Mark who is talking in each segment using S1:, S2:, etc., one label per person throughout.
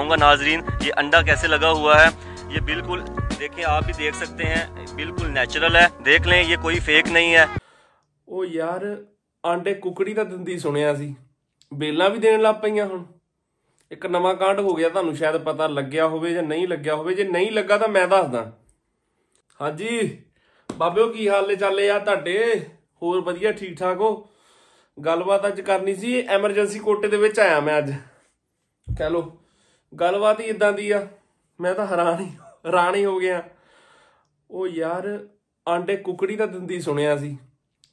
S1: कहूँगा नाजरीन ये अंडा कैसे लगा हुआ है ये बिल्कुल देखिए आप भी देख सकते हैं बिल्कुल नेचुरल है ਦੇਖ लें ये कोई फेक नहीं है ਉਹ
S2: ਯਾਰ ਆਂਡੇ ਕੁਕੜੀ ਦਾ ਦੰਦੀ ਸੁਣਿਆ ਸੀ ਬੇਲਾਂ ਵੀ ਦੇਣ ਲੱਗ ਪਈਆਂ ਹੁਣ ਇੱਕ ਨਵਾਂ ਕਾਂਡ ਹੋ ਗਿਆ ਤੁਹਾਨੂੰ ਸ਼ਾਇਦ ਪਤਾ ਲੱਗਿਆ ਹੋਵੇ ਜਾਂ ਨਹੀਂ ਲੱਗਿਆ ਹੋਵੇ ਜੇ ਨਹੀਂ ਲੱਗਾ ਤਾਂ ਮੈਂ ਦੱਸਦਾ ਹਾਂਜੀ ਬਾਬਿਓ ਕੀ ਹਾਲ ਨੇ ਚਾਲੇ ਆ ਤੁਹਾਡੇ ਹੋਰ ਵਧੀਆ ਠੀਕ ਠਾਕ ਹੋ ਗੱਲਬਾਤ ਅੱਜ ਕਰਨੀ ਸੀ ਐਮਰਜੈਂਸੀ ਕੋਟੇ ਦੇ ਵਿੱਚ ਆਇਆ ਮੈਂ ਅੱਜ ਕਹਿ ਲੋ ਗੱਲਬਾਤ ਹੀ ਇਦਾਂ ਦੀ ਆ ਮੈਂ ਤਾਂ ਹੈਰਾਨ ਹੀ ਹੈਰਾਨ ਹੀ ਹੋ ਗਿਆ ਉਹ ਯਾਰ ਆਂਡੇ ਕੁਕੜੀ ਤਾਂ ਦਿੰਦੀ ਸੁਣਿਆ ਸੀ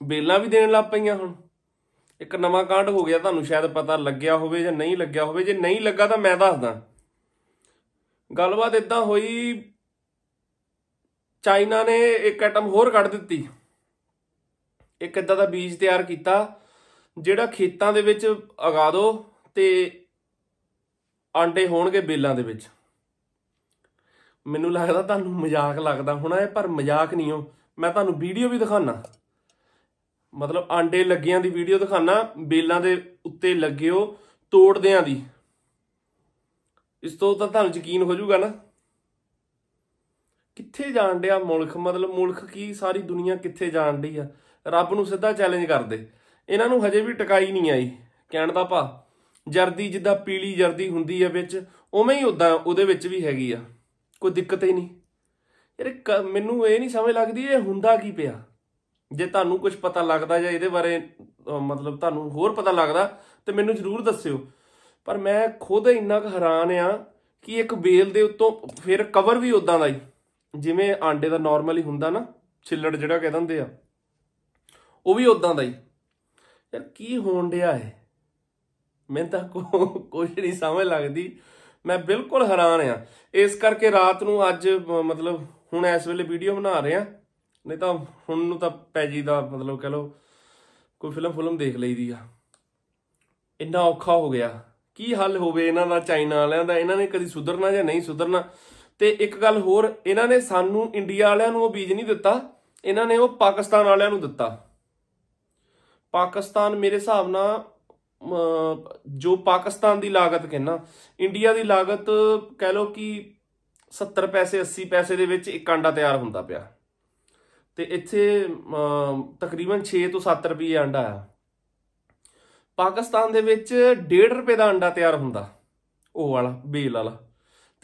S2: ਬੇਲਾਂ ਵੀ ਦੇਣ ਲੱਗ ਪਈਆਂ ਹੁਣ ਇੱਕ ਨਵਾਂ ਕਾਂਡ ਹੋ ਗਿਆ ਤੁਹਾਨੂੰ ਸ਼ਾਇਦ ਪਤਾ ਲੱਗਿਆ ਹੋਵੇ ਜਾਂ ਨਹੀਂ ਲੱਗਿਆ ਹੋਵੇ ਜੇ ਨਹੀਂ ਲੱਗਾ ਤਾਂ ਮੈਂ ਦੱਸਦਾ ਗੱਲਬਾਤ ਇਦਾਂ ਹੋਈ ਚਾਈਨਾ ਨੇ ਇੱਕ ਐਟਮ ਹੋਰ ਕੱਢ ਦਿੱਤੀ ਇੱਕ ਇਦਾਂ ਦਾ ਬੀਜ ਤਿਆਰ ਕੀਤਾ ਜਿਹੜਾ ਖੇਤਾਂ ਦੇ ਵਿੱਚ ਅਗਾ ਦਿਓ ਤੇ ਆਂਡੇ ਹੋਣਗੇ ਬੇਲਾਂ ਦੇ ਵਿੱਚ ਮੈਨੂੰ ਲੱਗਦਾ ਤੁਹਾਨੂੰ ਮਜ਼ਾਕ ਲੱਗਦਾ ਹੋਣਾ ਇਹ ਪਰ ਮਜ਼ਾਕ ਨਹੀਂ ਹੋ ਮੈਂ ਤੁਹਾਨੂੰ ਵੀਡੀਓ ਵੀ ਦਿਖਾਣਾ ਮਤਲਬ ਆਂਡੇ ਲੱਗਿਆਂ ਦੀ ਵੀਡੀਓ ਦਿਖਾਣਾ ਬੇਲਾਂ ਦੇ ਉੱਤੇ ਲੱਗਿਓ ਤੋੜਦਿਆਂ ਦੀ ਇਸ ਤੋਂ ਤਾਂ ਤੁਹਾਨੂੰ ਯਕੀਨ ਹੋ ਜਾਊਗਾ ਨਾ ਕਿੱਥੇ ਜਾਣ ਡਿਆ ਮੁਲਖ ਮਤਲਬ ਮੁਲਖ ਕੀ ਸਾਰੀ ਦੁਨੀਆ ਕਿੱਥੇ ਜਾਣ ਡਈ ਆ ਰੱਬ ਨੂੰ ਸਿੱਧਾ ਚੈਲੰਜ ਕਰਦੇ ਇਹਨਾਂ ਨੂੰ ਹਜੇ ਵੀ ਟਿਕਾਈ ਨਹੀਂ ਆਈ ਕਹਿਣ ਦਾ ਭਾ ਜਰਦੀ ਜਿੱਦਾਂ ਪੀਲੀ ਜਰਦੀ ਹੁੰਦੀ ਆ ਵਿੱਚ ਉਵੇਂ ਹੀ ਉਦਾਂ ਉਹਦੇ ਵਿੱਚ ਵੀ ਹੈਗੀ ਆ ਕੋਈ ਦਿੱਕਤ ਹੀ ਨਹੀਂ ਯਾਰ ਮੈਨੂੰ ਇਹ ਨਹੀਂ ਸਮਝ ਲੱਗਦੀ ਇਹ ਹੁੰਦਾ ਕੀ ਪਿਆ ਜੇ ਤੁਹਾਨੂੰ ਕੁਝ ਪਤਾ ਲੱਗਦਾ ਜਾਂ ਇਹਦੇ ਬਾਰੇ ਮਤਲਬ ਤੁਹਾਨੂੰ ਹੋਰ ਪਤਾ ਲੱਗਦਾ ਤੇ ਮੈਨੂੰ ਜ਼ਰੂਰ ਦੱਸਿਓ ਪਰ ਮੈਂ ਖੁਦ ਇੰਨਾ ਕੁ ਹੈਰਾਨ ਆ ਕਿ ਇੱਕ ਬੇਲ ਦੇ ਉੱਤੋਂ ਫਿਰ ਕਵਰ ਵੀ ਉਦਾਂ ਦਾ ਹੀ ਜਿਵੇਂ ਆਂਡੇ ਦਾ ਨਾਰਮਲ ਹੀ ਹੁੰਦਾ ਨਾ ਛਿੱਲੜ ਜਿਹੜਾ ਕਹਿੰਦੇ ਆ ਉਹ ਵੀ ਉਦਾਂ ਦਾ ਹੀ ਯਾਰ ਕੀ ਹੋਣ ਡਿਆ ਹੈ ਮੈਨੂੰ ਤਾਂ ਕੁਝ ਨਹੀਂ ਸਮਝ ਲੱਗਦੀ ਮੈਂ ਬਿਲਕੁਲ ਹੈਰਾਨ ਆ ਇਸ ਕਰਕੇ ਰਾਤ ਨੂੰ ਅੱਜ ਮਤਲਬ ਹੁਣ ਇਸ ਵੇਲੇ ਵੀਡੀਓ ਬਣਾ ਰਿਹਾ ਨਹੀਂ ਤਾਂ ਹੁਣ ਨੂੰ ਤਾਂ ਪੈਜੀ ਦਾ ਮਤਲਬ ਕਹ ਲਓ ਕੋਈ ਫਿਲਮ ਫਿਲਮ ਦੇਖ ਲਈਦੀ ਆ ਇੰਨਾ ਔਖਾ ਹੋ ਗਿਆ ਕੀ ਹੱਲ ਹੋਵੇ ਇਹਨਾਂ ਦਾ ਚਾਈਨਾ ਵਾਲਿਆਂ ਦਾ ਇਹਨਾਂ ਨੇ ਕਦੀ ਸੁਧਰਨਾ ਜਾਂ ਨਹੀਂ ਸੁਧਰਨਾ ਤੇ ਇੱਕ ਗੱਲ ਹੋਰ ਇਹਨਾਂ ਨੇ ਸਾਨੂੰ ਇੰਡੀਆ ਵਾਲਿਆਂ ਨੂੰ ਉਹ ਬੀਜ ਨਹੀਂ ਦਿੱਤਾ ਇਹਨਾਂ ਨੇ ਉਹ ਪਾਕਿਸਤਾਨ ਵਾਲਿਆਂ ਨੂੰ ਦਿੱਤਾ ਪਾਕਿਸਤਾਨ ਮੇਰੇ ਹਿਸਾਬ ਨਾਲ ਜੋ ਪਾਕਿਸਤਾਨ ਦੀ ਲਾਗਤ ਕਹਿੰਨਾ ਇੰਡੀਆ ਦੀ ਲਾਗਤ ਕਹਿ ਲੋ ਕਿ 70 ਪੈਸੇ 80 ਪੈਸੇ ਦੇ ਵਿੱਚ ਇੱਕ ਅੰਡਾ ਤਿਆਰ ਹੁੰਦਾ ਪਿਆ ਤੇ ਇੱਥੇ ਤਕਰੀਬਨ 6 ਤੋਂ 7 ਰੁਪਏ ਅੰਡਾ ਆ ਪਾਕਿਸਤਾਨ ਦੇ ਵਿੱਚ 1.5 ਰੁਪਏ ਦਾ ਅੰਡਾ ਤਿਆਰ ਹੁੰਦਾ ਉਹ ਵਾਲਾ ਬੇਲ ਵਾਲਾ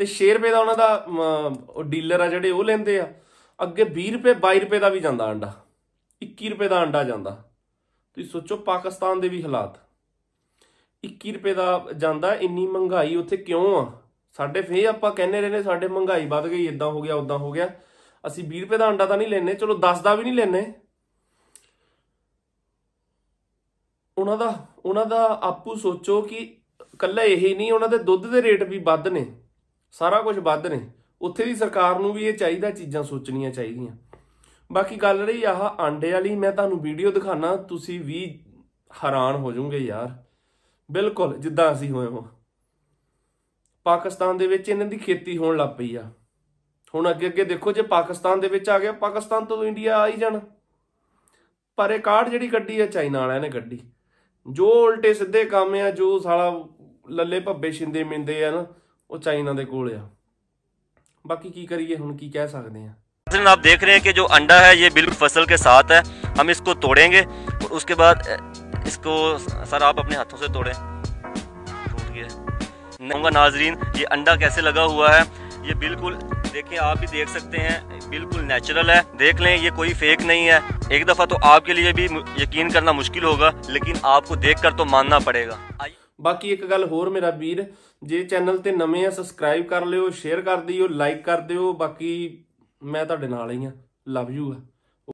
S2: ਤੇ 6 ਰੁਪਏ ਦਾ ਉਹਨਾਂ ਦਾ ਉਹ ਡੀਲਰ ਆ ਜਿਹੜੇ ਉਹ ਲੈਂਦੇ ਆ ਅੱਗੇ 20 ਰੁਪਏ 22 ਰੁਪਏ ਦਾ ਵੀ ਜਾਂਦਾ ਅੰਡਾ 21 ਰੁਪਏ ਦਾ ਅੰਡਾ ਜਾਂਦਾ ਤੁਸੀਂ ਸੋਚੋ ਪਾਕਿਸਤਾਨ ਦੇ ਵੀ ਹਾਲਾਤ 21 ਰੁਪਏ ਦਾ ਜਾਂਦਾ ਇੰਨੀ ਮਹਿੰਗਾਈ ਉੱਥੇ ਕਿਉਂ ਆ ਸਾਡੇ ਫੇ ਆਪਾਂ ਕਹਿੰਦੇ ਰਹੇ ਨੇ ਸਾਡੇ ਮਹਿੰਗਾਈ ਵੱਧ ਗਈ ਇਦਾਂ ਹੋ ਗਿਆ ਉਦਾਂ ਹੋ ਗਿਆ ਅਸੀਂ 20 ਰੁਪਏ ਦਾ ਅੰਡਾ ਤਾਂ ਨਹੀਂ ਲੈਨੇ ਚਲੋ 10 ਦਾ ਵੀ ਨਹੀਂ ਲੈਨੇ ਉਹਨਾਂ ਦਾ ਉਹਨਾਂ ਦਾ ਆਪੂ ਸੋਚੋ ਕਿ ਕੱਲਾ ਇਹ ਹੀ ਨਹੀਂ ਉਹਨਾਂ ਦੇ ਦੁੱਧ ਦੇ ਰੇਟ ਵੀ ਵੱਧ ਨੇ ਸਾਰਾ ਕੁਝ ਵੱਧ ਨੇ ਉੱਥੇ ਦੀ ਸਰਕਾਰ ਨੂੰ ਵੀ ਇਹ ਚਾਹੀਦਾ ਚੀਜ਼ਾਂ ਸੋਚਣੀਆਂ ਚਾਹੀਦੀਆਂ ਬਾਕੀ ਗੱਲ ਰਹੀ ਆਹ ਆਂਡੇ ਵਾਲੀ ਮੈਂ ਤੁਹਾਨੂੰ ਵੀਡੀਓ ਦਿਖਾਣਾ ਤੁਸੀਂ ਵੀ ਹੈਰਾਨ ਹੋ ਜਾਓਗੇ ਯਾਰ ਬਿਲਕੁਲ ਜਿੱਦਾਂ ਅਸੀਂ ਹੋਏ ਹਾਂ ਪਾਕਿਸਤਾਨ ਦੇ ਵਿੱਚ ਇਹਨਾਂ ਦੀ ਖੇਤੀ ਹੋਣ ਲੱਗ ਪਈ ਆ ਹੁਣ ਅੱਗੇ ਅੱਗੇ ਦੇਖੋ ਜੇ ਪਾਕਿਸਤਾਨ ਦੇ ਵਿੱਚ ਆ ਗਿਆ ਪਾਕਿਸਤਾਨ ਤੋਂ ਇੰਡੀਆ ਆ ਹੀ ਜਾਣਾ ਪਰ ਇਹ ਕਾਰਡ ਜਿਹੜੀ ਗੱਡੀ ਆ ਚਾਈਨਾ ਵਾਲਿਆਂ ਨੇ ਗੱਡੀ ਜੋ ਉਲਟੇ ਸਿੱਧੇ ਕੰਮ ਆ ਜੋ ਸਾਲਾ ਲੱਲੇ ਭੱਬੇ ਛਿੰਦੇ ਮਿੰਦੇ ਆ ਨਾ ਉਹ ਚਾਈਨਾ ਦੇ ਕੋਲ ਆ ਕਰੀਏ ਹੁਣ ਕੀ ਕਹਿ ਸਕਦੇ ਆ
S1: सकते हैं ਦੇਖ ਰਹੇ रहे ਕਿ ਜੋ ਅੰਡਾ ਹੈ ਇਹ ਬਿਲਕੁਲ ਫਸਲ फसल ਸਾਥ ਹੈ है ਇਸ ਕੋ तोड़ेंगे और ਉਸਕੇ ਬਾਅਦ इसको सर आप अपने हाथों से तोड़ें टूट गया नाजरीन ये अंडा कैसे लगा हुआ है ये बिल्कुल देखिए आप भी देख सकते हैं बिल्कुल नेचुरल है देख लें ये कोई फेक नहीं है एक दफ़ा तो आपके लिए भी यकीन करना मुश्किल होगा लेकिन आपको देख कर तो मानना पड़ेगा
S2: बाकी एक गल ਹੋਰ मेरा वीर जे चैनल ਤੇ ਨਵੇਂ ਆ ਸਬਸਕ੍ਰਾਈਬ ਕਰ ਲਿਓ ਸ਼ੇਅਰ ਕਰ ਦਿਓ ਲਾਈਕ ਕਰ ਦਿਓ ਬਾਕੀ ਮੈਂ ਤੁਹਾਡੇ ਨਾਲ ਹੀ ਆ ਲਵ